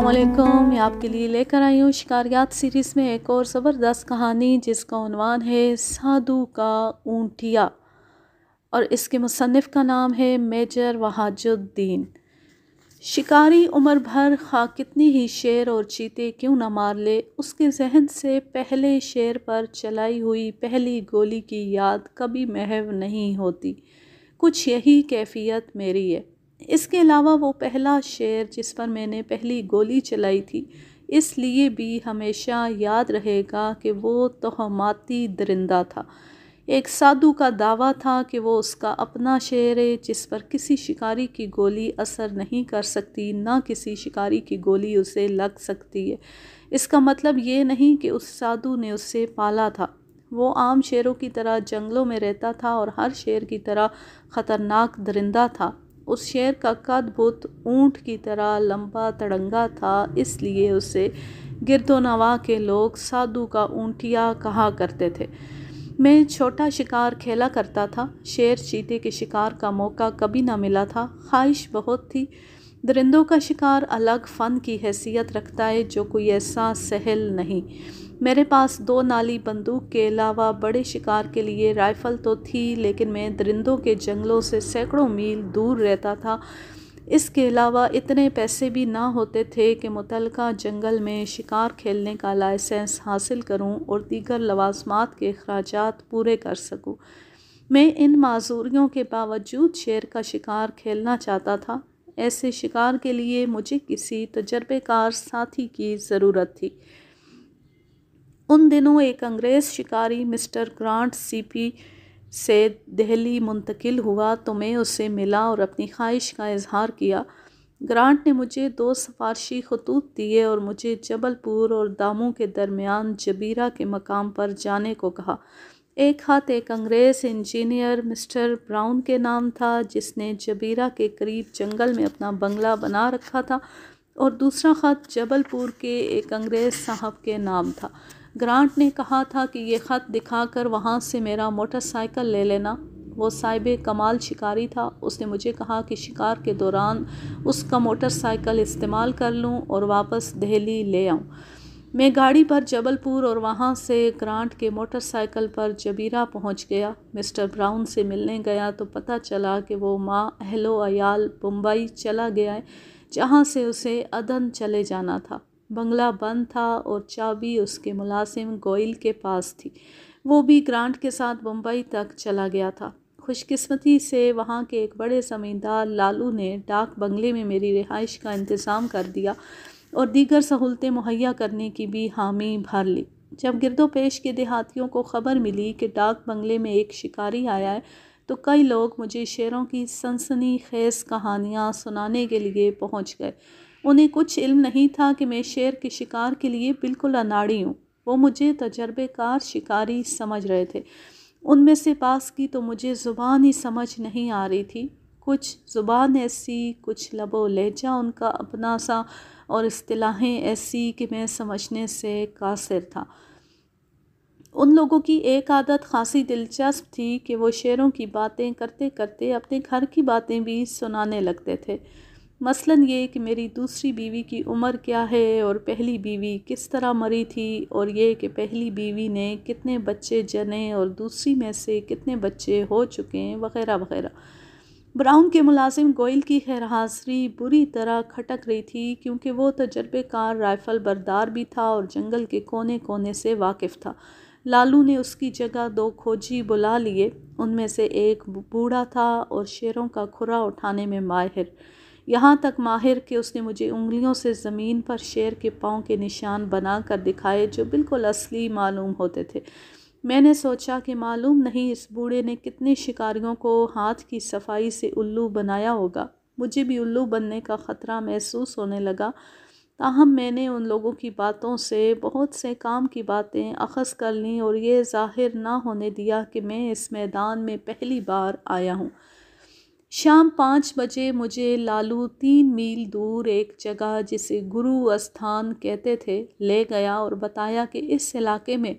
अस्सलाम मैं आपके लिए लेकर आई हूँ शिकारियात सीरीज़ में एक और ज़बरदस्त कहानी जिसका उनवान है साधु का ऊंटिया और इसके मुसनफ़ का नाम है मेजर वहाजुद्दीन शिकारी उम्र भर खा कितने ही शेर और चीते क्यों ना मार ले उसके जहन से पहले शेर पर चलाई हुई पहली गोली की याद कभी महव नहीं होती कुछ यही कैफियत मेरी है इसके अलावा वो पहला शेर जिस पर मैंने पहली गोली चलाई थी इसलिए भी हमेशा याद रहेगा कि वो तोहमाती दरिंदा था एक साधु का दावा था कि वो उसका अपना शेर है जिस पर किसी शिकारी की गोली असर नहीं कर सकती ना किसी शिकारी की गोली उसे लग सकती है इसका मतलब ये नहीं कि उस साधु ने उससे पाला था वो आम शेरों की तरह जंगलों में रहता था और हर शेर की तरह ख़तरनाक दरिंदा था उस शेर का कद बुत ऊँट की तरह लंबा तड़ंगा था इसलिए उसे गिरदोनवा के लोग साधु का ऊँटिया कहा करते थे मैं छोटा शिकार खेला करता था शेर चीते के शिकार का मौका कभी ना मिला था ख्वाहिश बहुत थी दरिंदों का शिकार अलग फ़न की हैसियत रखता है जो कोई ऐसा सहल नहीं मेरे पास दो नाली बंदूक के अलावा बड़े शिकार के लिए राइफ़ल तो थी लेकिन मैं दरिंदों के जंगलों से सैकड़ों मील दूर रहता था इसके अलावा इतने पैसे भी ना होते थे कि मुतल जंगल में शिकार खेलने का लाइसेंस हासिल करूं और दीगर लवाजमात के अखराज पूरे कर सकूं। मैं इन माजूरियों के बावजूद शेर का शिकार खेलना चाहता था ऐसे शिकार के लिए मुझे किसी तजर्बेकार साथी की ज़रूरत थी उन दिनों एक अंग्रेज़ शिकारी मिस्टर ग्रांट सीपी से दिल्ली मुंतकिल हुआ तो मैं उससे मिला और अपनी ख्वाहिश का इजहार किया ग्रांट ने मुझे दो सिफारशी खतूत दिए और मुझे जबलपुर और दामों के दरमियान जबीरा के मकाम पर जाने को कहा एक हाथ एक अंग्रेज़ इंजीनियर मिस्टर ब्राउन के नाम था जिसने जबीरा के करीब जंगल में अपना बंगला बना रखा था और दूसरा ख़त जबलपुर के एक अंग्रेज़ साहब के नाम था ग्रांट ने कहा था कि ये ख़त दिखाकर वहाँ से मेरा मोटरसाइकिल ले लेना वो साहिब कमाल शिकारी था उसने मुझे कहा कि शिकार के दौरान उसका मोटरसाइकिल इस्तेमाल कर लूँ और वापस दिल्ली ले आऊँ मैं गाड़ी पर जबलपुर और वहाँ से ग्रांट के मोटरसाइकिल पर जबीरा पहुँच गया मिस्टर ब्राउन से मिलने गया तो पता चला कि वो माँ अहलो अयाल मुंबई चला गया है जहाँ से उसे अदन चले जाना था बंगला बंद था और चाबी उसके मुलाजिम गोयल के पास थी वो भी ग्रांट के साथ बम्बई तक चला गया था खुशकस्मती से वहाँ के एक बड़े ज़मींदार लालू ने डाक बंगले में मेरी रिहाइश का इंतज़ाम कर दिया और दीगर सहूलतें मुहैया करने की भी हामी भर ली जब पेश के देहातियों को ख़बर मिली कि डाक बंगले में एक शिकारी आया है तो कई लोग मुझे शेरों की सनसनी खेज कहानियाँ सुनाने के लिए पहुँच गए उन्हें कुछ इल्म नहीं था कि मैं शेर के शिकार के लिए बिल्कुल अनाड़ी हूँ वो मुझे तजर्बेकार शिकारी समझ रहे थे उनमें से पास की तो मुझे ज़ुबान ही समझ नहीं आ रही थी कुछ ज़ुबान ऐसी कुछ लबो लहजा उनका अपना सा और असलाहें ऐसी कि मैं समझने से कासिर था उन लोगों की एक आदत खासी दिलचस्प थी कि वो शेरों की बातें करते करते अपने घर की बातें भी सुनाने लगते थे मसलन ये कि मेरी दूसरी बीवी की उम्र क्या है और पहली बीवी किस तरह मरी थी और ये कि पहली बीवी ने कितने बच्चे जने और दूसरी में से कितने बच्चे हो चुके हैं वगैरह वगैरह ब्राउन के मुलाजिम गोयल की खैर हाजरी बुरी तरह खटक रही थी क्योंकि वो तजर्बेकार राइफल बरदार भी था और जंगल के कोने कोने से वाकिफ़ था लालू ने उसकी जगह दो खोजी बुला लिए उनमें से एक बूढ़ा था और शेरों का खुरा उठाने में माहिर यहाँ तक माहिर के उसने मुझे उंगलियों से ज़मीन पर शेर के पाँव के निशान बनाकर दिखाए जो बिल्कुल असली मालूम होते थे मैंने सोचा कि मालूम नहीं इस बूढ़े ने कितने शिकारियों को हाथ की सफाई से उल्लू बनाया होगा मुझे भी उल्लू बनने का ख़तरा महसूस होने लगा ताहम मैंने उन लोगों की बातों से बहुत से काम की बातें अखज़ कर लीं और ये ज़ाहिर ना होने दिया कि मैं इस मैदान में पहली बार आया हूँ शाम पाँच बजे मुझे लालू तीन मील दूर एक जगह जिसे गुरु स्थान कहते थे ले गया और बताया कि इस इलाके में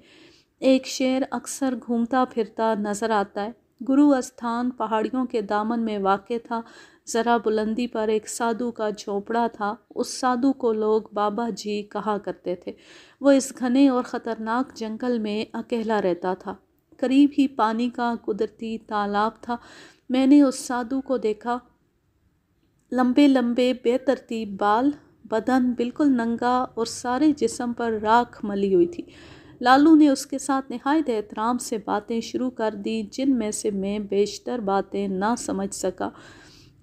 एक शेर अक्सर घूमता फिरता नज़र आता है गुरु स्थान पहाड़ियों के दामन में वाक़ था ज़रा बुलंदी पर एक साधु का झोपड़ा था उस साधु को लोग बाबा जी कहा करते थे वो इस घने और ख़तरनाक जंगल में अकेला रहता था करीब ही पानी का कुदरती तालाब था मैंने उस साधु को देखा लंबे लंबे बेतरतीब बाल बदन बिल्कुल नंगा और सारे जिसम पर राख मली हुई थी लालू ने उसके साथ नहायत एहतराम से बातें शुरू कर दी जिनमें से मैं बेशतर बातें ना समझ सका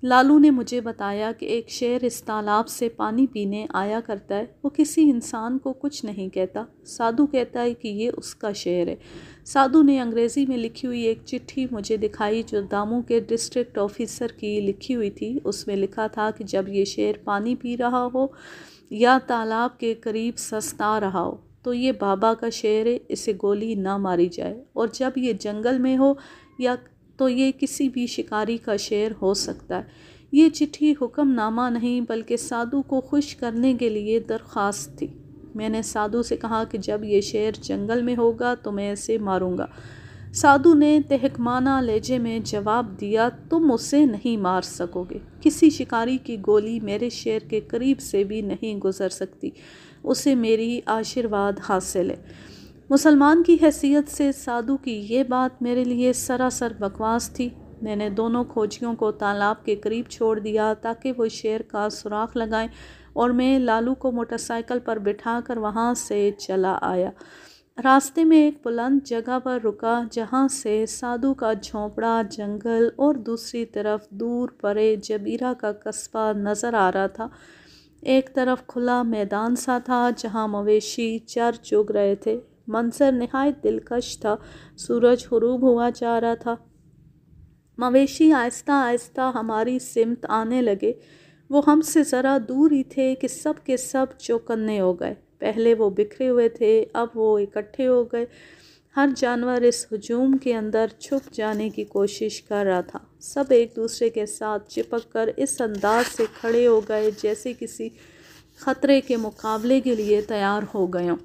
लालू ने मुझे बताया कि एक शेर इस तालाब से पानी पीने आया करता है वो किसी इंसान को कुछ नहीं कहता साधु कहता है कि ये उसका शेर है साधु ने अंग्रेज़ी में लिखी हुई एक चिट्ठी मुझे दिखाई जो दामू के डिस्ट्रिक्ट ऑफिसर की लिखी हुई थी उसमें लिखा था कि जब ये शेर पानी पी रहा हो या तालाब के करीब सस्ता रहा हो तो ये बाबा का शेर है इसे गोली ना मारी जाए और जब ये जंगल में हो या तो ये किसी भी शिकारी का शेर हो सकता है ये चिट्ठी हुक्मनामा नहीं बल्कि साधु को खुश करने के लिए दरख्वास्त थी मैंने साधु से कहा कि जब ये शेर जंगल में होगा तो मैं इसे मारूंगा साधु ने तहकमाना लहजे में जवाब दिया तुम उसे नहीं मार सकोगे किसी शिकारी की गोली मेरे शेर के करीब से भी नहीं गुजर सकती उसे मेरी आशीर्वाद हासिल है मुसलमान की हैसियत से साधु की ये बात मेरे लिए सरासर बकवास थी मैंने दोनों खोजियों को तालाब के करीब छोड़ दिया ताकि वो शेर का सुराख लगाएं और मैं लालू को मोटरसाइकिल पर बिठा कर वहाँ से चला आया रास्ते में एक बुलंद जगह पर रुका जहाँ से साधु का झोंपड़ा जंगल और दूसरी तरफ दूर परे जबीरा का कस्बा नज़र आ रहा था एक तरफ खुला मैदान सा था जहाँ मवेशी चर चुग रहे थे मंसर नहाय दिलकश था सूरज हरूब हुआ जा रहा था मवेशी आहिस्ता आहिस्ता हमारी सिमत आने लगे वो हमसे ज़रा दूर ही थे कि सब के सब चौकन्ने हो गए पहले वो बिखरे हुए थे अब वो इकट्ठे हो गए हर जानवर इस हजूम के अंदर छुप जाने की कोशिश कर रहा था सब एक दूसरे के साथ चिपक कर इस अंदाज से खड़े हो गए जैसे किसी ख़तरे के मुकाबले के लिए तैयार हो गए हों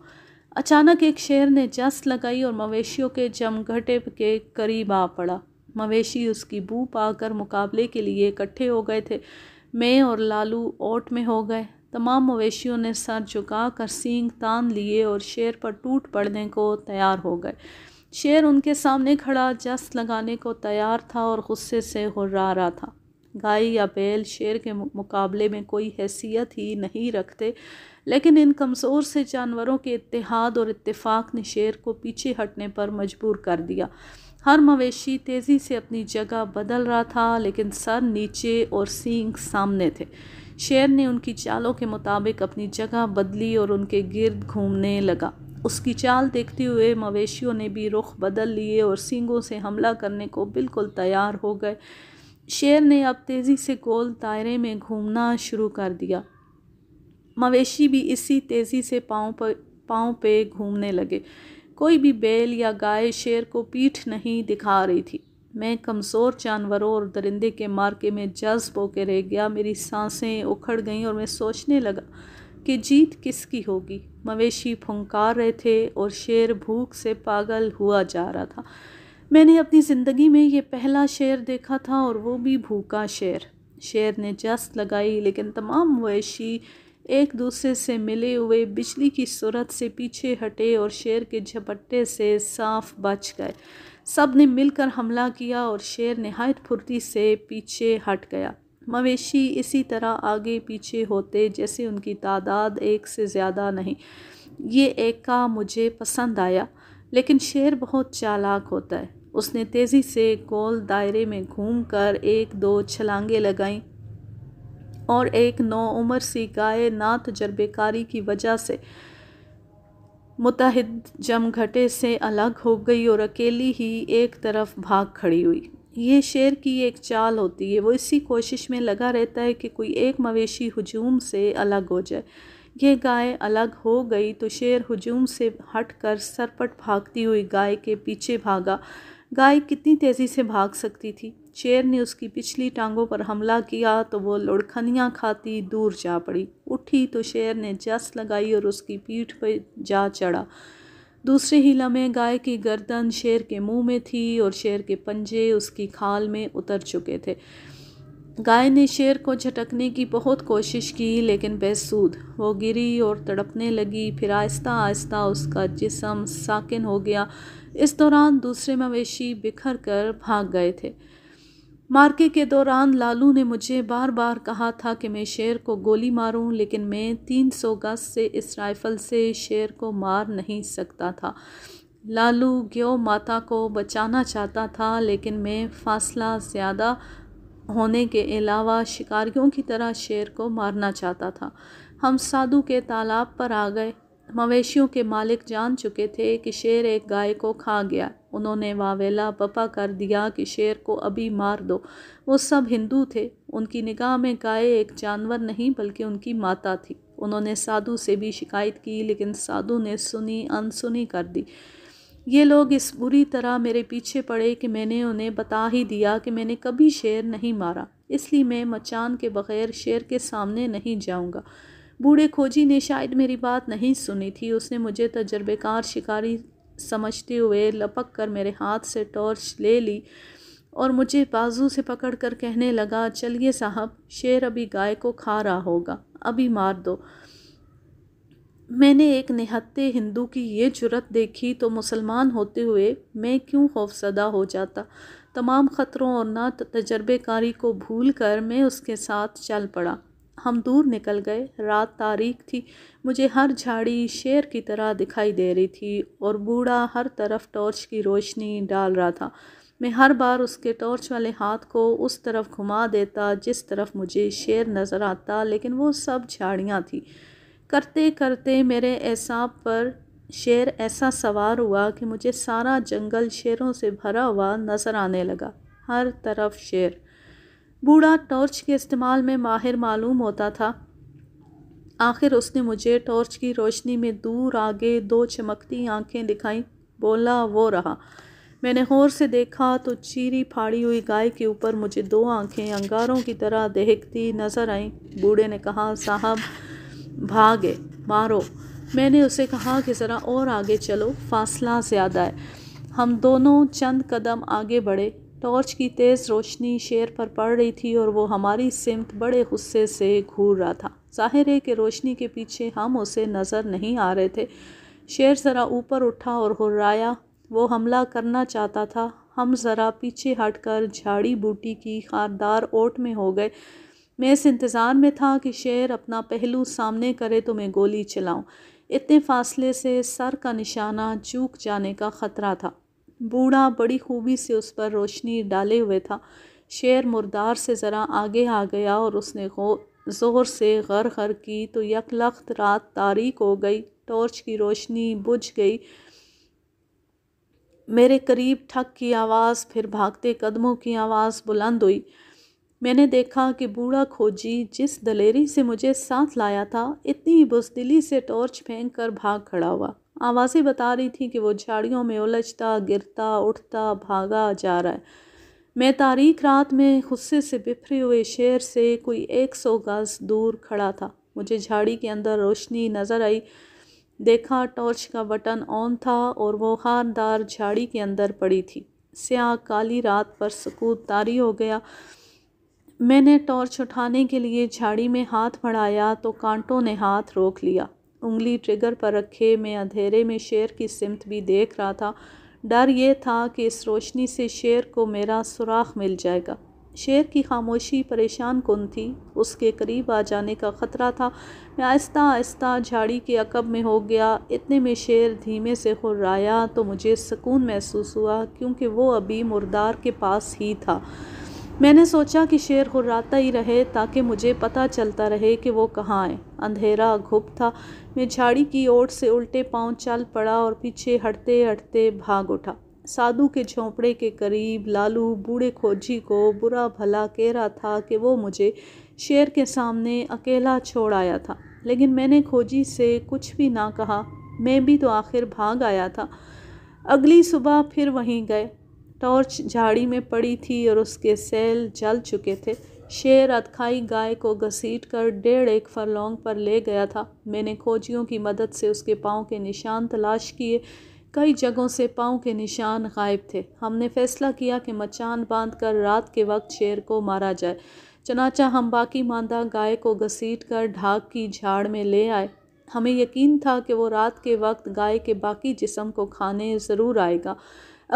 अचानक एक शेर ने जस लगाई और मवेशियों के जमघटे के करीब आ पड़ा मवेशी उसकी बू पाकर मुकाबले के लिए इकट्ठे हो गए थे मैं और लालू ओट में हो गए तमाम मवेशियों ने सर झुका कर सींग तान लिए और शेर पर टूट पड़ने को तैयार हो गए शेर उनके सामने खड़ा जस लगाने को तैयार था और गुस्से से हुर्रा रहा था गाय या बैल शेर के मुकाबले में कोई हैसियत ही नहीं रखते लेकिन इन कमज़ोर से जानवरों के इतिहाद और इतफाक़ ने शेर को पीछे हटने पर मजबूर कर दिया हर मवेशी तेज़ी से अपनी जगह बदल रहा था लेकिन सर नीचे और सींग सामने थे शेर ने उनकी चालों के मुताबिक अपनी जगह बदली और उनके गिरद घूमने लगा उसकी चाल देखते हुए मवेशियों ने भी रुख बदल लिए और सींगों से हमला करने को बिल्कुल तैयार हो गए शेर ने अब तेज़ी से गोल दायरे में घूमना शुरू कर दिया मवेशी भी इसी तेज़ी से पाँव पर पाँव पे घूमने लगे कोई भी बैल या गाय शेर को पीठ नहीं दिखा रही थी मैं कमज़ोर जानवरों और दरिंदे के मार्के में जज्ब होकर रह गया मेरी सांसें उखड़ गईं और मैं सोचने लगा कि जीत किसकी होगी मवेशी फुंकार रहे थे और शेर भूख से पागल हुआ जा रहा था मैंने अपनी ज़िंदगी में ये पहला शेर देखा था और वो भी भूखा शेर शेर ने जस्त लगाई लेकिन तमाम मवेशी एक दूसरे से मिले हुए बिजली की सूरत से पीछे हटे और शेर के झपट्टे से साफ बच गए सब ने मिलकर हमला किया और शेर नहायत फुर्ती से पीछे हट गया मवेशी इसी तरह आगे पीछे होते जैसे उनकी तादाद एक से ज़्यादा नहीं ये एक का मुझे पसंद आया लेकिन शेर बहुत चालाक होता है उसने तेज़ी से गोल दायरे में घूमकर एक दो छलांगे लगाईं और एक नौ उम्र सी गाय ना तजर्बेकारी की वजह से मुतहद जमघटे से अलग हो गई और अकेली ही एक तरफ भाग खड़ी हुई ये शेर की एक चाल होती है वो इसी कोशिश में लगा रहता है कि कोई एक मवेशी हजूम से अलग हो जाए ये गाय अलग हो गई तो शेर हजूम से हट कर सरपट भागती हुई गाय के पीछे भागा गाय कितनी तेज़ी से भाग सकती थी शेर ने उसकी पिछली टांगों पर हमला किया तो वो लुड़खनियाँ खाती दूर जा पड़ी उठी तो शेर ने जस लगाई और उसकी पीठ पर जा चढ़ा दूसरे ही लम्हे गाय की गर्दन शेर के मुंह में थी और शेर के पंजे उसकी खाल में उतर चुके थे गाय ने शेर को झटकने की बहुत कोशिश की लेकिन बेसूद वो गिरी और तड़पने लगी फिर आहिस्ता आहिस्ता उसका जिसम साकिन हो गया इस दौरान दूसरे मवेशी बिखर कर भाग गए थे मार्के के दौरान लालू ने मुझे बार बार कहा था कि मैं शेर को गोली मारूं लेकिन मैं तीन सौ गज से इस राइफ़ल से शेर को मार नहीं सकता था लालू ग्यो माता को बचाना चाहता था लेकिन मैं फासला ज़्यादा होने के अलावा शिकारियों की तरह शेर को मारना चाहता था हम साधु के तालाब पर आ गए मवेशियों के मालिक जान चुके थे कि शेर एक गाय को खा गया उन्होंने वावेला पपा कर दिया कि शेर को अभी मार दो वो सब हिंदू थे उनकी निगाह में गाय एक जानवर नहीं बल्कि उनकी माता थी उन्होंने साधु से भी शिकायत की लेकिन साधु ने सुनी अनसुनी कर दी ये लोग इस बुरी तरह मेरे पीछे पड़े कि मैंने उन्हें बता ही दिया कि मैंने कभी शेर नहीं मारा इसलिए मैं मचान के बग़ैर शेर के सामने नहीं जाऊँगा बूढ़े खोजी ने शायद मेरी बात नहीं सुनी थी उसने मुझे तजर्बेकार शिकारी समझते हुए लपक कर मेरे हाथ से टॉर्च ले ली और मुझे बाजू से पकड़ कर कहने लगा चलिए साहब शेर अभी गाय को खा रहा होगा अभी मार दो मैंने एक निहत्ते हिंदू की ये जुरत देखी तो मुसलमान होते हुए मैं क्यों खौफसदा हो जाता तमाम ख़तरों और ना तजर्बेकारी को भूल कर मैं उसके साथ चल पड़ा हम दूर निकल गए रात तारीख थी मुझे हर झाड़ी शेर की तरह दिखाई दे रही थी और बूढ़ा हर तरफ टॉर्च की रोशनी डाल रहा था मैं हर बार उसके टॉर्च वाले हाथ को उस तरफ घुमा देता जिस तरफ मुझे शेर नज़र आता लेकिन वो सब झाड़ियाँ थी करते करते मेरे एहसाब पर शेर ऐसा सवार हुआ कि मुझे सारा जंगल शेरों से भरा हुआ नज़र आने लगा हर तरफ शेर बूढ़ा टॉर्च के इस्तेमाल में माहिर मालूम होता था आखिर उसने मुझे टॉर्च की रोशनी में दूर आगे दो चमकती आंखें दिखाई बोला वो रहा मैंने गौर से देखा तो चीरी फाड़ी हुई गाय के ऊपर मुझे दो आंखें अंगारों की तरह देखती नज़र आईं बूढ़े ने कहा साहब भागे मारो मैंने उसे कहा कि ज़रा और आगे चलो फासला ज़्यादा है हम दोनों चंद कदम आगे बढ़े टॉर्च की तेज़ रोशनी शेर पर पड़ रही थी और वो हमारी सिमत बड़े गुस्से से घूर रहा था ज़ाहिर है कि रोशनी के पीछे हम उसे नज़र नहीं आ रहे थे शेर ज़रा ऊपर उठा और हुर्राया वो हमला करना चाहता था हम ज़रा पीछे हटकर झाड़ी बूटी की खारदार ओट में हो गए मैं इस इंतज़ार में था कि शेर अपना पहलू सामने करे तो मैं गोली चलाऊँ इतने फासले से सर का निशाना चूक जाने का ख़तरा था बूढ़ा बड़ी खूबी से उस पर रोशनी डाले हुए था शेर मुर्दार से ज़रा आगे आ गया और उसने ज़ोर से घर घर की तो लख्त रात तारीख हो गई टॉर्च की रोशनी बुझ गई मेरे करीब ठक की आवाज़ फिर भागते कदमों की आवाज़ बुलंद हुई मैंने देखा कि बूढ़ा खोजी जिस दलेरी से मुझे साथ लाया था इतनी बुजदिली से टॉर्च फेंक कर भाग खड़ा हुआ आवाज़ें बता रही थी कि वो झाड़ियों में उलझता गिरता उठता भागा जा रहा है मैं तारीख रात में गुस्से से बिफरे हुए शेर से कोई एक सौ गज़ दूर खड़ा था मुझे झाड़ी के अंदर रोशनी नज़र आई देखा टॉर्च का बटन ऑन था और वो हारदार झाड़ी के अंदर पड़ी थी स्याह काली रात पर सकूत तारी हो गया मैंने टॉर्च उठाने के लिए झाड़ी में हाथ बढ़ाया तो कांटों ने हाथ रोक लिया उंगली ट्रिगर पर रखे मैं अंधेरे में शेर की सिमत भी देख रहा था डर यह था कि इस रोशनी से शेर को मेरा सुराख मिल जाएगा शेर की खामोशी परेशान कन थी उसके करीब आ जाने का ख़तरा था मैं आहिस्ता आहिस्ता झाड़ी के अकब में हो गया इतने में शेर धीमे से खुर्राया तो मुझे सुकून महसूस हुआ क्योंकि वो अभी मुर्दार के पास ही था मैंने सोचा कि शेर हुर्राता ही रहे ताकि मुझे पता चलता रहे कि वो कहाँ है अंधेरा घुप था मैं झाड़ी की ओर से उल्टे पांव चल पड़ा और पीछे हटते हटते भाग उठा साधु के झोंपड़े के करीब लालू बूढ़े खोजी को बुरा भला कह रहा था कि वो मुझे शेर के सामने अकेला छोड़ आया था लेकिन मैंने खोजी से कुछ भी ना कहा मैं भी तो आखिर भाग आया था अगली सुबह फिर वहीं गए टॉर्च झाड़ी में पड़ी थी और उसके सेल जल चुके थे शेर अदखाई गाय को घसीट कर डेढ़ एक फरलोंग पर ले गया था मैंने खोजियों की मदद से उसके पाँव के निशान तलाश किए कई जगहों से पाँव के निशान गायब थे हमने फैसला किया कि मचान बांध कर रात के वक्त शेर को मारा जाए चनाचा हम बाकी मांदा गाय को घसीट कर ढाक की झाड़ में ले आए हमें यकीन था कि वो रात के वक्त गाय के बाकी जिसम को खाने ज़रूर आएगा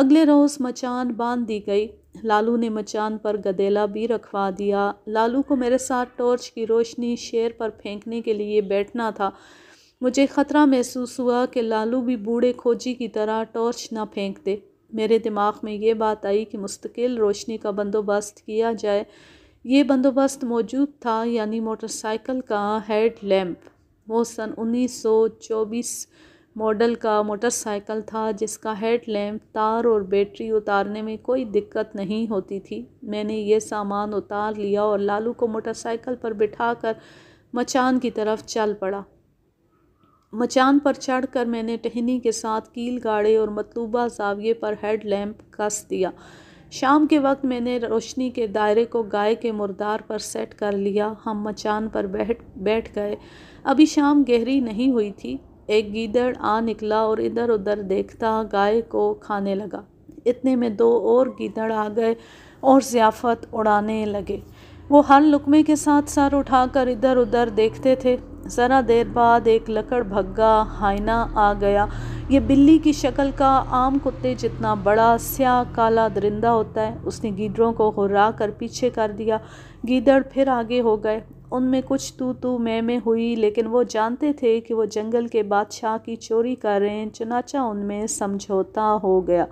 अगले रोज़ मचान बांध दी गई लालू ने मचान पर गदेला भी रखवा दिया लालू को मेरे साथ टॉर्च की रोशनी शेर पर फेंकने के लिए बैठना था मुझे ख़तरा महसूस हुआ कि लालू भी बूढ़े खोजी की तरह टॉर्च ना फेंक दे मेरे दिमाग में ये बात आई कि मुस्तकिल रोशनी का बंदोबस्त किया जाए ये बंदोबस्त मौजूद था यानी मोटरसाइकिल का हेड लैम्प वो सन 1924 मॉडल का मोटरसाइकिल था जिसका हेड लैम्प तार और बैटरी उतारने में कोई दिक्कत नहीं होती थी मैंने ये सामान उतार लिया और लालू को मोटरसाइकिल पर बिठाकर मचान की तरफ चल पड़ा मचान पर चढ़कर मैंने टहनी के साथ कील गाड़े और मतलूबा जाविये पर हेड लैम्प कस दिया शाम के वक्त मैंने रोशनी के दायरे को गाय के मुर्दार पर सेट कर लिया हम मचान पर बैठ बैठ गए अभी शाम गहरी नहीं हुई थी एक गीदड़ आ निकला और इधर उधर देखता गाय को खाने लगा इतने में दो और गीदड़ आ गए और ज़ियाफ़त उड़ाने लगे वो हर लुकमे के साथ सर उठाकर इधर उधर देखते थे ज़रा देर बाद एक लकड़ भग्गा हाइना आ गया ये बिल्ली की शक्ल का आम कुत्ते जितना बड़ा स्या काला दरिंदा होता है उसने गीदड़ों को हुर्रा कर पीछे कर दिया गीदड़ फिर आगे हो गए उनमें कुछ तू तू मैं में हुई लेकिन वो जानते थे कि वो जंगल के बादशाह की चोरी कर रहे हैं चनाचा उनमें समझौता हो गया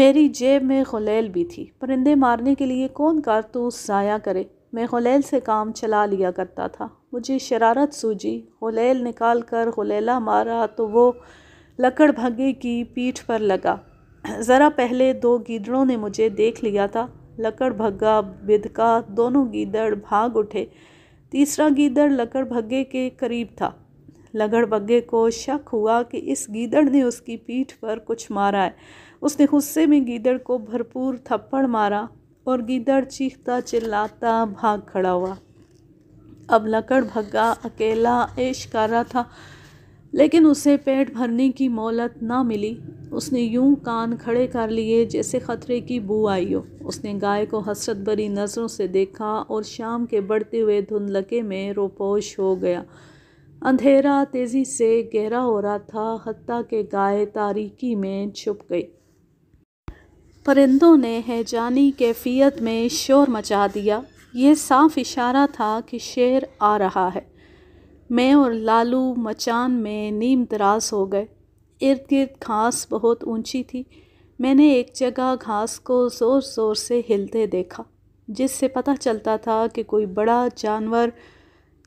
मेरी जेब में खलेल भी थी परिंदे मारने के लिए कौन कारतूस ज़ाया करे मैं खलेल से काम चला लिया करता था मुझे शरारत सूझी गुलेल निकाल कर गुलेला मारा तो वो लकड़ भगे की पीठ पर लगा ज़रा पहले दो गीदड़ों ने मुझे देख लिया था लकड़ भग्गा बिदका दोनों गीदड़ भाग उठे तीसरा गीदड़ लकड़ भग्गे के करीब था लकड़ भग्गे को शक हुआ कि इस गीदड़ ने उसकी पीठ पर कुछ मारा है उसने गुस्से में गीदड़ को भरपूर थप्पड़ मारा और गीदड़ चीखता चिल्लाता भाग खड़ा हुआ अब लकड़ भग्गा अकेला ऐश कर रहा था लेकिन उसे पेट भरने की मोहलत ना मिली उसने यूं कान खड़े कर लिए जैसे ख़तरे की बू आई हो उसने गाय को हसरत भरी नज़रों से देखा और शाम के बढ़ते हुए धुंधलके में रोपोश हो गया अंधेरा तेज़ी से गहरा हो रहा था हती के गाय तारीकी में छुप गई परिंदों ने हैजानी कैफियत में शोर मचा दिया ये साफ इशारा था कि शेर आ रहा है मैं और लालू मचान में नीम दराज हो गए इर्द गिर्द घास बहुत ऊंची थी मैंने एक जगह घास को ज़ोर ज़ोर से हिलते देखा जिससे पता चलता था कि कोई बड़ा जानवर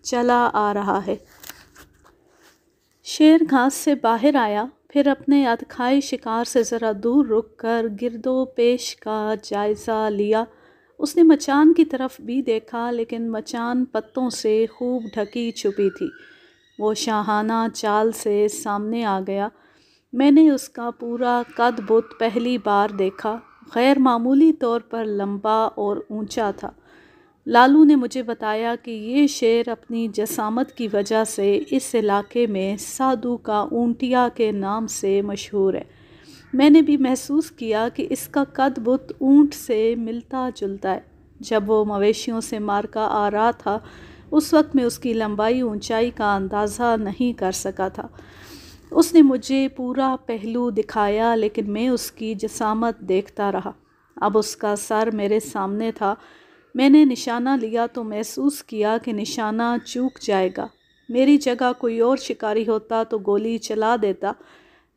चला आ रहा है शेर घास से बाहर आया फिर अपने अदखाई शिकार से ज़रा दूर रुक कर गिरदो पेश का जायज़ा लिया उसने मचान की तरफ भी देखा लेकिन मचान पत्तों से खूब ढकी छुपी थी वो शाहाना चाल से सामने आ गया मैंने उसका पूरा कद बुत पहली बार देखा गैर मामूली तौर पर लंबा और ऊंचा था लालू ने मुझे बताया कि ये शेर अपनी जसामत की वजह से इस इलाके में साधु का ऊंटिया के नाम से मशहूर है मैंने भी महसूस किया कि इसका कद बुत ऊँट से मिलता जुलता है जब वो मवेशियों से मारका आ रहा था उस वक्त मैं उसकी लंबाई ऊंचाई का अंदाज़ा नहीं कर सका था उसने मुझे पूरा पहलू दिखाया लेकिन मैं उसकी जसामत देखता रहा अब उसका सर मेरे सामने था मैंने निशाना लिया तो महसूस किया कि निशाना चूक जाएगा मेरी जगह कोई और शिकारी होता तो गोली चला देता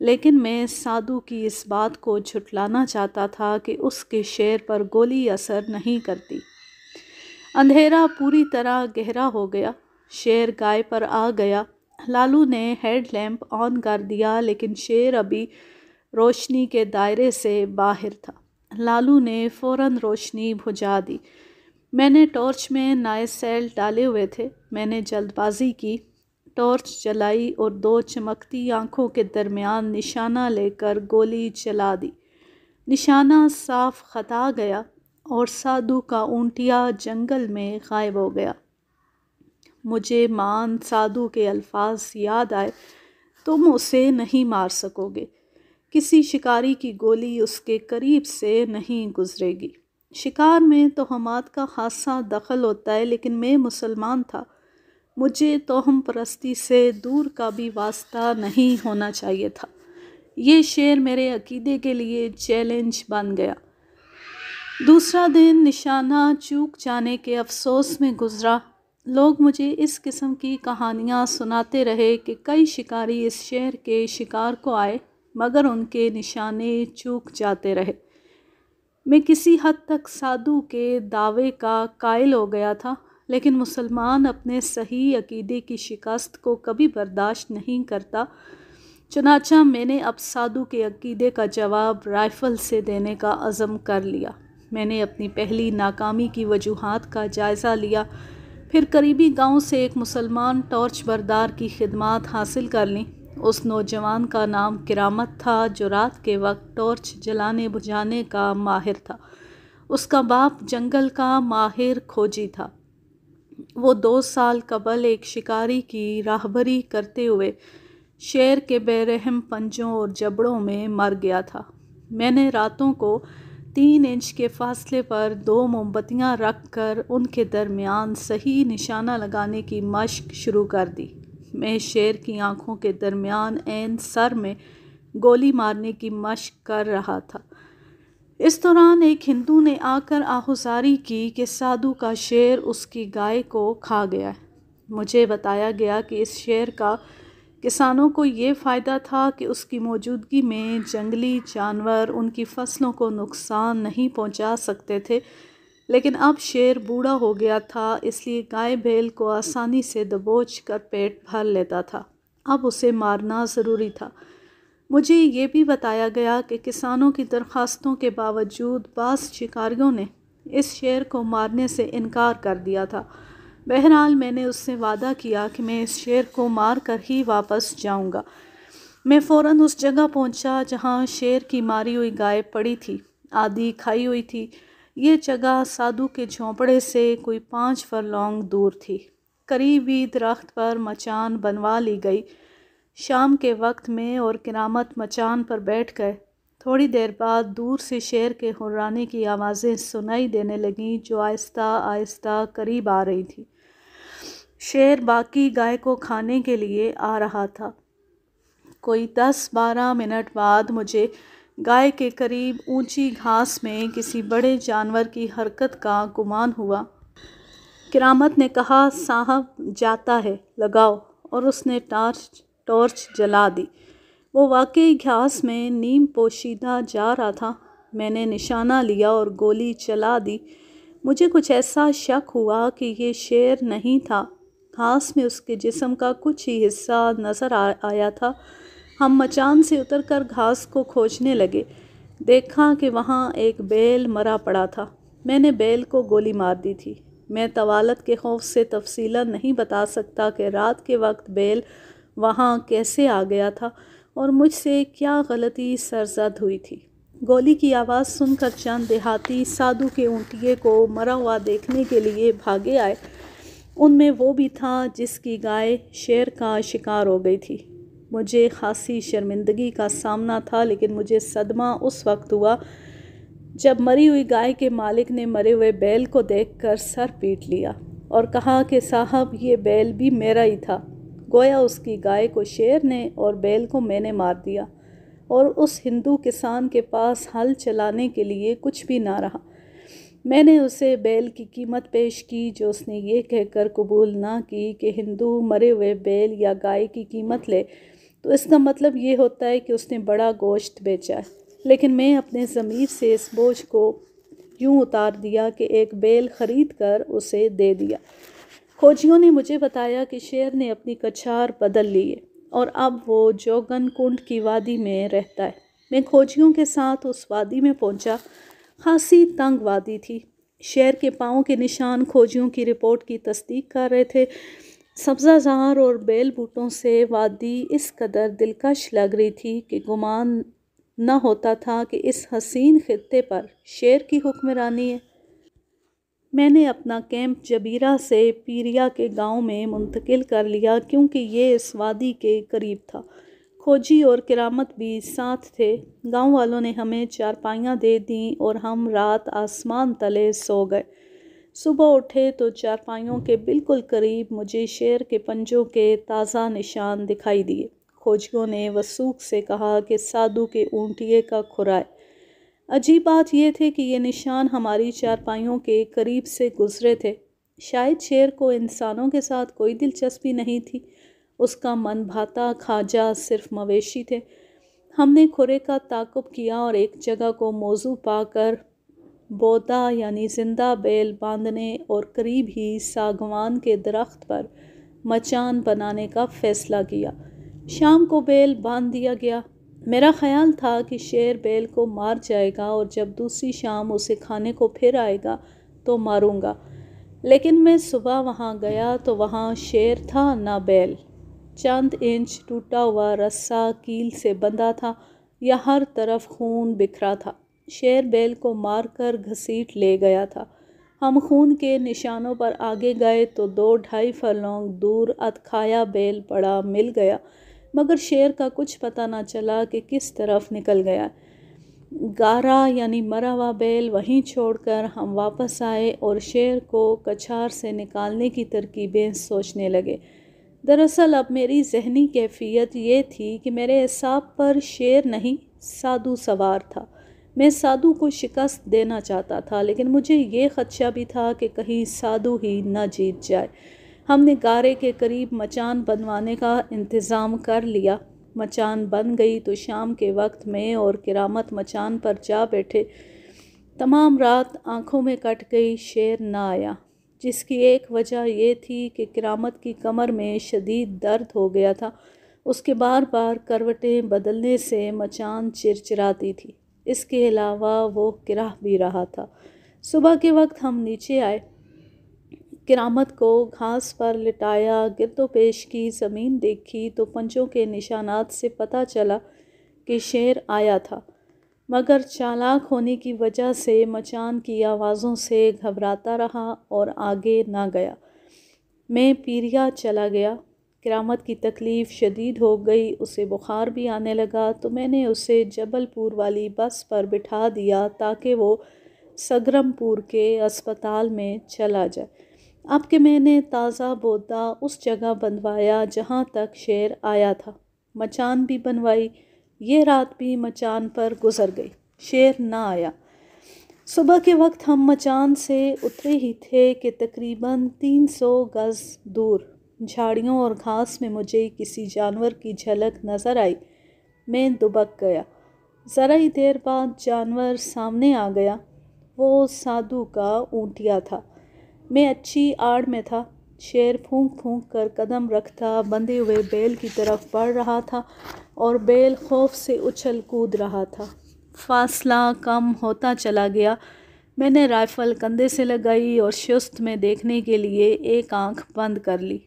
लेकिन मैं साधु की इस बात को झुटलाना चाहता था कि उसके शेर पर गोली असर नहीं करती अंधेरा पूरी तरह गहरा हो गया शेर गाय पर आ गया लालू ने हेड लैंप ऑन कर दिया लेकिन शेर अभी रोशनी के दायरे से बाहर था लालू ने फौरन रोशनी भुजा दी मैंने टॉर्च में नए सेल डाले हुए थे मैंने जल्दबाजी की टॉर्च जलाई और दो चमकती आंखों के दरमियान निशाना लेकर गोली चला दी निशाना साफ खता गया और साधु का ऊँटिया जंगल में गायब हो गया मुझे मान साधु के अल्फाज याद आए तुम तो उसे नहीं मार सकोगे किसी शिकारी की गोली उसके करीब से नहीं गुजरेगी शिकार में तो हमाद का खासा दखल होता है लेकिन मैं मुसलमान था मुझे तोहम परस्ती से दूर का भी वास्ता नहीं होना चाहिए था ये शेर मेरे अकीदे के लिए चैलेंज बन गया दूसरा दिन निशाना चूक जाने के अफसोस में गुजरा लोग मुझे इस किस्म की कहानियाँ सुनाते रहे कि कई शिकारी इस शहर के शिकार को आए मगर उनके निशाने चूक जाते रहे मैं किसी हद तक साधु के दावे का कायल हो गया था लेकिन मुसलमान अपने सही अकीदे की शिकस्त को कभी बर्दाश्त नहीं करता चनाचा मैंने अब साधु के अकीदे का जवाब राइफ़ल से देने का अज़म कर लिया मैंने अपनी पहली नाकामी की वजूहत का जायज़ा लिया फिर करीबी गांव से एक मुसलमान टॉर्च बरदार की खिदमत हासिल कर ली उस नौजवान का नाम किरामत था जो रात के वक्त टॉर्च जलाने बुझाने का माहिर था उसका बाप जंगल का माहिर खोजी था वो दो साल कबल एक शिकारी की राहबरी करते हुए शेर के बेरहम पंजों और जबड़ों में मर गया था मैंने रातों को तीन इंच के फासले पर दो मोमबत्तियाँ रख कर उनके दरमियान सही निशाना लगाने की मशक शुरू कर दी मैं शेर की आँखों के दरमियान एन सर में गोली मारने की मशक कर रहा था इस दौरान एक हिंदू ने आकर आहुजारी की कि साधु का शेर उसकी गाय को खा गया है मुझे बताया गया कि इस शेर का किसानों को ये फ़ायदा था कि उसकी मौजूदगी में जंगली जानवर उनकी फसलों को नुकसान नहीं पहुंचा सकते थे लेकिन अब शेर बूढ़ा हो गया था इसलिए गाय बैल को आसानी से दबोच कर पेट भर लेता था अब उसे मारना ज़रूरी था मुझे ये भी बताया गया कि किसानों की दरख्वास्तों के बावजूद बास शिकारियों ने इस शेर को मारने से इनकार कर दिया था बहरहाल मैंने उससे वादा किया कि मैं इस शेर को मार कर ही वापस जाऊंगा। मैं फ़ौर उस जगह पहुंचा जहां शेर की मारी हुई गाय पड़ी थी आदि खाई हुई थी ये जगह साधु के झोंपड़े से कोई पाँच फरलोंग दूर थी करीब ही दरख्त पर मचान बनवा ली गई शाम के वक्त में और किरामत मचान पर बैठ गए थोड़ी देर बाद दूर से शेर के हुर्राने की आवाज़ें सुनाई देने लगीं जो आहिस्ता आहिस्ता करीब आ रही थी शेर बाकी गाय को खाने के लिए आ रहा था कोई दस बारह मिनट बाद मुझे गाय के करीब ऊंची घास में किसी बड़े जानवर की हरकत का गुमान हुआ किरामत ने कहा साहब जाता है लगाओ और उसने टार्च टॉर्च जला दी वो वाकई घास में नीम पोशीदा जा रहा था मैंने निशाना लिया और गोली चला दी मुझे कुछ ऐसा शक हुआ कि ये शेर नहीं था घास में उसके जिसम का कुछ ही हिस्सा नज़र आया था हम मचान से उतरकर घास को खोजने लगे देखा कि वहाँ एक बैल मरा पड़ा था मैंने बैल को गोली मार दी थी मैं तवालत के खौफ से तफसीला नहीं बता सकता कि रात के वक्त बैल वहाँ कैसे आ गया था और मुझसे क्या गलती सरजद हुई थी गोली की आवाज़ सुनकर चंद देहाती साधु के ऊँटिए को मरा हुआ देखने के लिए भागे आए उनमें वो भी था जिसकी गाय शेर का शिकार हो गई थी मुझे खासी शर्मिंदगी का सामना था लेकिन मुझे सदमा उस वक्त हुआ जब मरी हुई गाय के मालिक ने मरे हुए बैल को देखकर सर पीट लिया और कहा कि साहब ये बैल भी मेरा ही था गोया उसकी गाय को शेर ने और बैल को मैंने मार दिया और उस हिंदू किसान के पास हल चलाने के लिए कुछ भी ना रहा मैंने उसे बैल की कीमत पेश की जो उसने ये कहकर कबूल ना की कि हिंदू मरे हुए बैल या गाय की कीमत ले तो इसका मतलब ये होता है कि उसने बड़ा गोश्त बेचा है लेकिन मैं अपने ज़मीर से इस बोझ को यूँ उतार दिया कि एक बैल ख़रीद कर उसे दे दिया खोजियों ने मुझे बताया कि शेर ने अपनी कछार बदल ली है और अब वो जोगन कुंड की वादी में रहता है मैं खोजियों के साथ उस वादी में पहुंचा खासी तंग वादी थी शेर के पाँव के निशान खोजियों की रिपोर्ट की तस्दीक कर रहे थे सब्जा जार और बेल बूटों से वादी इस कदर दिलकश लग रही थी कि गुमान न होता था कि इस हसीन खत्े पर शेर की हुक्मरानी है मैंने अपना कैंप जबीरा से पीरिया के गांव में मुंतकिल कर लिया क्योंकि ये इस वादी के करीब था खोजी और करामत भी साथ थे गांव वालों ने हमें चारपाइयाँ दे दी और हम रात आसमान तले सो गए सुबह उठे तो चारपाइयों के बिल्कुल करीब मुझे शेर के पंजों के ताज़ा निशान दिखाई दिए खोजियों ने वसूख से कहा कि साधु के ऊँटिए का खुराए अजीब बात यह थी कि ये निशान हमारी चारपाइयों के करीब से गुजरे थे शायद शेर को इंसानों के साथ कोई दिलचस्पी नहीं थी उसका मन भाता खाजा सिर्फ मवेशी थे हमने खुरे का ताकुब किया और एक जगह को मौजू पाकर बोदा यानी ज़िंदा बैल बांधने और करीब ही सागवान के दरख्त पर मचान बनाने का फ़ैसला किया शाम को बैल बांध दिया गया मेरा ख्याल था कि शेर बैल को मार जाएगा और जब दूसरी शाम उसे खाने को फिर आएगा तो मारूंगा लेकिन मैं सुबह वहाँ गया तो वहाँ शेर था ना बैल चंद इंच टूटा हुआ रस्सा कील से बंधा था या हर तरफ खून बिखरा था शेर बैल को मारकर घसीट ले गया था हम खून के निशानों पर आगे गए तो दो ढाई फलोंग दूर अतखाया बैल पड़ा मिल गया मगर शेर का कुछ पता ना चला कि किस तरफ निकल गया गारा यानी मरा हुआ बैल वहीं छोड़कर हम वापस आए और शेर को कछार से निकालने की तरकीबें सोचने लगे दरअसल अब मेरी जहनी कैफियत ये थी कि मेरे हिसाब पर शेर नहीं साधु सवार था मैं साधु को शिकस्त देना चाहता था लेकिन मुझे ये ख़दशा भी था कि कहीं साधु ही ना जीत जाए हमने गारे के करीब मचान बनवाने का इंतज़ाम कर लिया मचान बन गई तो शाम के वक्त में और किरामत मचान पर जा बैठे तमाम रात आंखों में कट गई शेर ना आया जिसकी एक वजह यह थी कि किरामत की कमर में शदीद दर्द हो गया था उसके बार बार करवटें बदलने से मचान चिरचिराती थी इसके अलावा वो किराह भी रहा था सुबह के वक्त हम नीचे आए किरामत को घास पर लिटाया पेश की ज़मीन देखी तो पंचों के निशानात से पता चला कि शेर आया था मगर चालाक होने की वजह से मचान की आवाज़ों से घबराता रहा और आगे ना गया मैं पीरिया चला गया करामत की तकलीफ़ शदीद हो गई उसे बुखार भी आने लगा तो मैंने उसे जबलपुर वाली बस पर बिठा दिया ताकि वो सगरमपुर के अस्पताल में चला जाए अब कि मैंने ताज़ा बोता उस जगह बंधवाया जहाँ तक शेर आया था मचान भी बनवाई ये रात भी मचान पर गुजर गई शेर ना आया सुबह के वक्त हम मचान से उतरे ही थे कि तकरीबन तीन सौ गज़ दूर झाड़ियों और घास में मुझे किसी जानवर की झलक नज़र आई मैं दुबक गया ज़रा ही देर बाद जानवर सामने आ गया वो साधु का ऊँटिया था मैं अच्छी आड़ में था शेर फूंक फूंक कर कदम रखता बंधे हुए बैल की तरफ बढ़ रहा था और बैल खौफ से उछल कूद रहा था फासला कम होता चला गया मैंने राइफ़ल कंधे से लगाई और शुस्त में देखने के लिए एक आंख बंद कर ली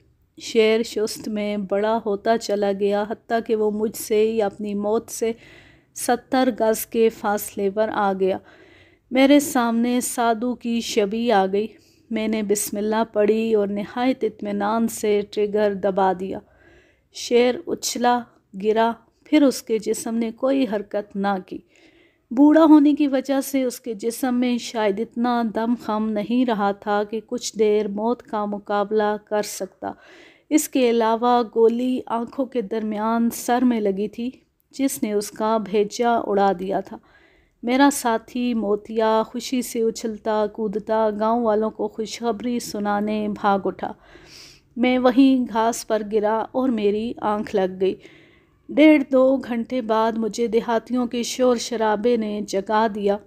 शेर शुस्त में बड़ा होता चला गया हती कि वो मुझसे या अपनी मौत से सत्तर गज़ के फासले पर आ गया मेरे सामने साधु की शबी आ गई मैंने बिस्मिल्लाह पढ़ी और नहायत इत्मीनान से ट्रिगर दबा दिया शेर उछला गिरा फिर उसके जिसम ने कोई हरकत ना की बूढ़ा होने की वजह से उसके जिसम में शायद इतना दम खम नहीं रहा था कि कुछ देर मौत का मुकाबला कर सकता इसके अलावा गोली आंखों के दरमियान सर में लगी थी जिसने उसका भेजा उड़ा दिया था मेरा साथी मोतिया खुशी से उछलता कूदता गांव वालों को खुशखबरी सुनाने भाग उठा मैं वहीं घास पर गिरा और मेरी आंख लग गई डेढ़ दो घंटे बाद मुझे देहातियों के शोर शराबे ने जगा दिया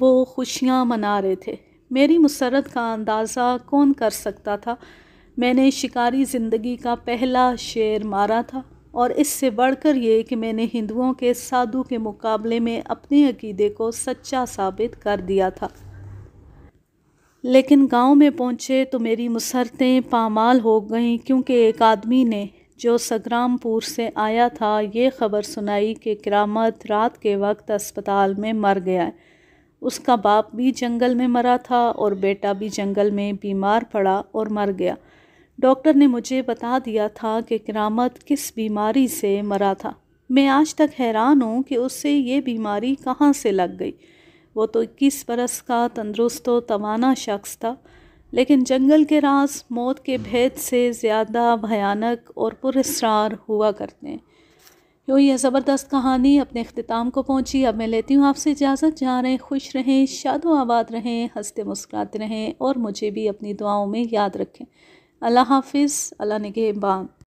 वो खुशियाँ मना रहे थे मेरी मुसरत का अंदाज़ा कौन कर सकता था मैंने शिकारी ज़िंदगी का पहला शेर मारा था और इससे बढ़कर ये कि मैंने हिंदुओं के साधु के मुकाबले में अपने अकीदे को सच्चा साबित कर दिया था लेकिन गांव में पहुंचे तो मेरी मुसरतें पामाल हो गईं क्योंकि एक आदमी ने जो सग्रामपुर से आया था ये खबर सुनाई कि करामत रात के वक्त अस्पताल में मर गया है उसका बाप भी जंगल में मरा था और बेटा भी जंगल में बीमार पड़ा और मर गया डॉक्टर ने मुझे बता दिया था कि करामत किस बीमारी से मरा था मैं आज तक हैरान हूँ कि उससे ये बीमारी कहाँ से लग गई वो तो इक्कीस बरस का तंदरुस्त तवाना शख्स था लेकिन जंगल के रास मौत के भेद से ज़्यादा भयानक और पुरस्ार हुआ करते हैं क्यों यह ज़बरदस्त कहानी अपने अख्ताम को पहुँची अब मैं लेती हूँ आपसे इजाज़त जा रहे खुश रहें शादो आबाद रहें हंसते मुस्कुराते रहें और मुझे भी अपनी दुआओं में याद रखें अल्लाह हाफिज़ अल्लाह निगहबान